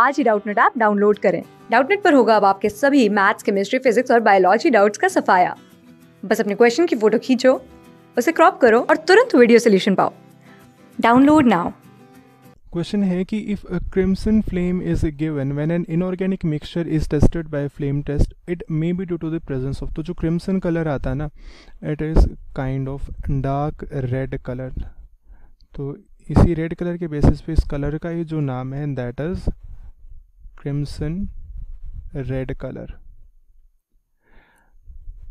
आज ही Doubtnut app download करें डाउटनेट पर होगा अब आपके सभी मैथ्स केमिस्ट्री फिजिक्स और बायोलॉजी डाउट्स का सफाया बस अपने क्वेश्चन की फोटो खींचो उसे क्रॉप करो और तुरंत वीडियो सोल्यूशन पाओ डाउनलोड नाउ क्वेश्चन है कि if a crimson flame is given when an inorganic mixture is tested by flame test it may be due to the presence of तो जो क्रिम्सन कलर आता है ना it is kind of dark red colour तो इसी red colour के basis पे इस कलर का ये जो नाम है that is crimson red colour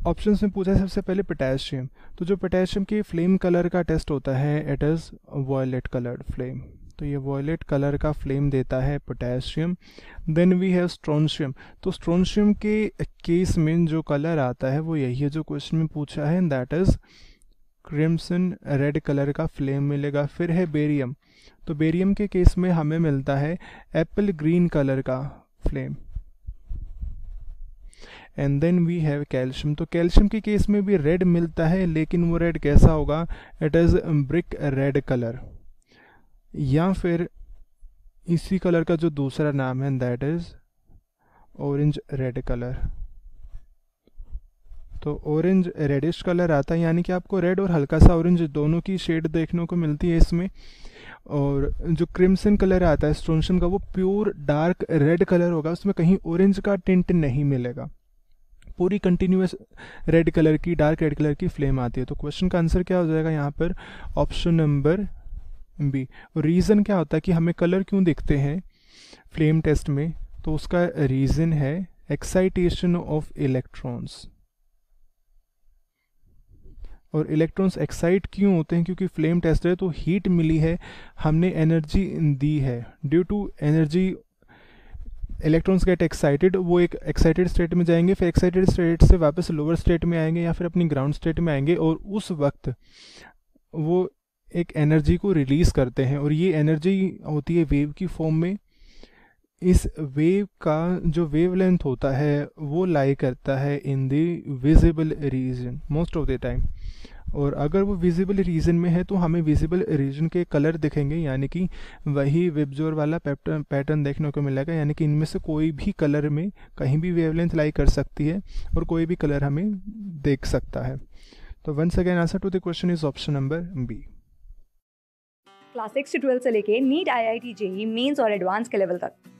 option में पूछा है सबसे पहले पोटेशियम तो जो पोटेशियम की फ्लेम कलर का टेस्ट होता है it is violet coloured flame तो ये वॉयलेट कलर का फ्लेम देता है potassium then we have strontium तो स्ट्रोनशियम के केस में जो कलर आता है वो यही है जो क्वेश्चन में पूछा है that is crimson red colour का फ्लेम मिलेगा फिर है बेरियम तो बेरियम के केस में हमें मिलता है एप्पल ग्रीन कलर का flame and then we have calcium तो कैल्शियम के केस में भी रेड मिलता है लेकिन वो रेड कैसा होगा it is brick red colour या फिर इसी कलर का जो दूसरा नाम है that is orange red colour तो ऑरेंज रेडिश कलर आता है यानी कि आपको रेड और हल्का सा ऑरेंज दोनों की शेड देखने को मिलती है इसमें और जो क्रिम्सन कलर आता है स्टोनशन का वो प्योर डार्क रेड कलर होगा उसमें कहीं ऑरेंज का टिंट नहीं मिलेगा पूरी कंटिन्यूस रेड कलर की डार्क रेड कलर की फ्लेम आती है तो क्वेश्चन का आंसर क्या हो जाएगा यहाँ पर ऑप्शन नंबर बी रीज़न क्या होता है कि हमें कलर क्यों दिखते हैं फ्लेम टेस्ट में तो उसका रीज़न है एक्साइटेशन ऑफ इलेक्ट्रॉन्स और इलेक्ट्रॉन्स एक्साइट क्यों होते हैं क्योंकि फ्लेम टेस्ट है तो हीट मिली है हमने एनर्जी दी है due to energy electrons get excited वो एक एक्साइटेड स्टेट में जाएंगे फिर एक्साइटेड स्टेट से वापस लोअर स्टेट में आएंगे या फिर अपनी ग्राउंड स्टेट में आएंगे और उस वक्त वो एक एनर्जी को रिलीज़ करते हैं और ये एनर्जी होती है वेव की फॉर्म में इस वेव का जो वेवलेंथ होता है वो लाई करता है in the visible region most of the time और अगर वो विजिबल रीजन में है तो हमें विजिबल रीजन के कलर दिखेंगे यानी कि वही वेबजोर वाला पैटर्न पैटर्न देखने को मिलेगा यानी कि इनमें से कोई भी कलर में कहीं भी वेवलेंथ लाई कर सकती है और कोई भी कलर हमें देख सकता है तो once again answer to the question is option number B class six से ट्वेल्थ से लेके NEET I I T JEE mains और एडवांस के लेवल तक